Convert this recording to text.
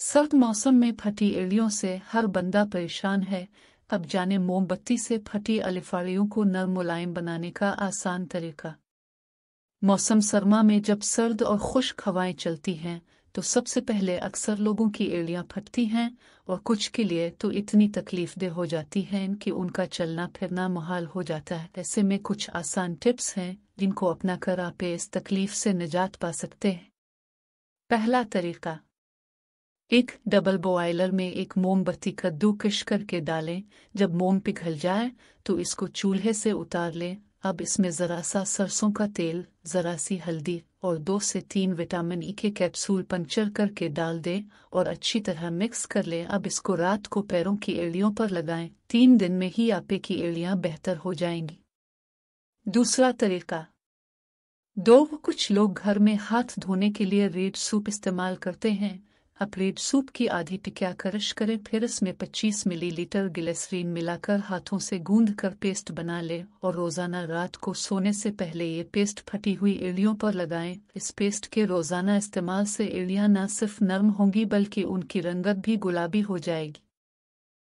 सर्द मौसम में फटी एड़ियों से हर बंदा परेशान है अब जाने मोमबत्ती से फटी अलिफाड़ियों को नर मुलायम बनाने का आसान तरीका मौसम सरमा में जब सर्द और खुश्क हवाएं चलती हैं तो सबसे पहले अक्सर लोगों की एड़ियाँ फटती हैं और कुछ के लिए तो इतनी तकलीफदेह हो जाती हैं कि उनका चलना फिरना मुहाल हो जाता है ऐसे में कुछ आसान टिप्स हैं जिनको अपना कर आप इस तकलीफ से निजात पा सकते हैं पहला तरीका एक डबल बॉयलर में एक मोमबत्ती कद्दू कश करके डालें जब मोम पिघल जाए तो इसको चूल्हे से उतार लें अब इसमें ज़रा सा सरसों का तेल ज़रा सी हल्दी और दो से तीन विटामिन ई e के कैप्सूल पंक्चर करके डाल दें और अच्छी तरह मिक्स कर लें अब इसको रात को पैरों की एड़ियों पर लगाएं तीन दिन में ही आपे की एड़ियां बेहतर हो जाएंगी दूसरा तरीका दो कुछ लोग घर में हाथ धोने के लिए रेड सूप इस्तेमाल करते हैं अप्रेड प्लेट सूप की आधी टिकिया क्रश करें फिर इसमें 25 मिलीलीटर ग्लिसरीन मिलाकर हाथों से गूंद कर पेस्ट बना लें और रोज़ाना रात को सोने से पहले ये पेस्ट फटी हुई इलियों पर लगाएं। इस पेस्ट के रोज़ाना इस्तेमाल से इलियां न सिर्फ नर्म होंगी बल्कि उनकी रंगत भी गुलाबी हो जाएगी